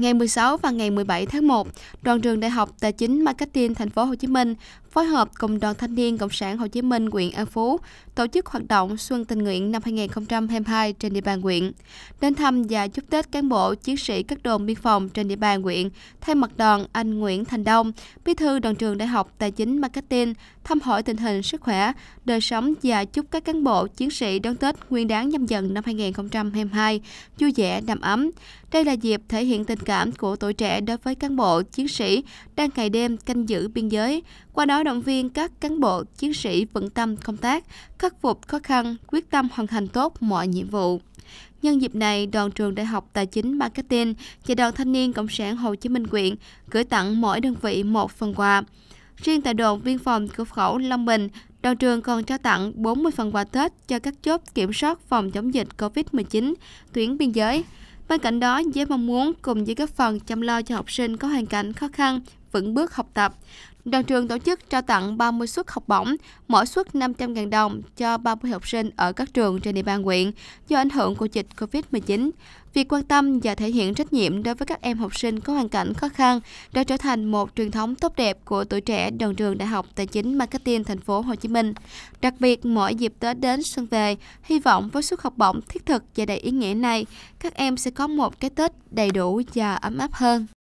Ngày 16 và ngày 17 tháng 1, đoàn trường Đại học Tài chính Marketing Thành phố Hồ Chí Minh phối hợp cùng đoàn thanh niên Cộng sản Hồ Chí Minh huyện An Phú tổ chức hoạt động Xuân tình nguyện năm 2022 trên địa bàn huyện. Đến thăm và chúc Tết cán bộ chiến sĩ các đồn biên phòng trên địa bàn huyện, thay mặt đoàn anh Nguyễn Thành Đông, bí thư đoàn trường Đại học Tài chính Marketing thăm hỏi tình hình sức khỏe, đời sống và chúc các cán bộ chiến sĩ đón Tết Nguyên đáng nhâm dần năm 2022 vui vẻ, đầm ấm. Đây là dịp thể hiện tình cảm cảm của tuổi trẻ đối với cán bộ, chiến sĩ đang ngày đêm canh giữ biên giới, qua đó động viên các cán bộ, chiến sĩ vững tâm công tác, khắc phục khó khăn, quyết tâm hoàn thành tốt mọi nhiệm vụ. Nhân dịp này, đoàn trường Đại học Tài chính Marketing và đoàn Thanh niên Cộng sản Hồ Chí Minh quyện gửi tặng mỗi đơn vị một phần quà. Riêng tại đồn biên phòng cửa khẩu Long Bình, đoàn trường còn trao tặng 40 phần quà Tết cho các chốt kiểm soát phòng chống dịch COVID-19 tuyến biên giới. Bên cạnh đó, với mong muốn cùng với các phần chăm lo cho học sinh có hoàn cảnh khó khăn vững bước học tập. Đoàn trường tổ chức trao tặng 30 suất học bổng, mỗi suất 500.000 đồng cho 30 học sinh ở các trường trên địa bàn huyện do ảnh hưởng của dịch COVID-19. Việc quan tâm và thể hiện trách nhiệm đối với các em học sinh có hoàn cảnh khó khăn đã trở thành một truyền thống tốt đẹp của tuổi trẻ đoàn trường Đại học Tài chính Marketing Thành phố Hồ Chí Minh. Đặc biệt mỗi dịp Tết đến xuân về, hy vọng với suất học bổng thiết thực và đầy ý nghĩa này, các em sẽ có một cái Tết đầy đủ và ấm áp hơn.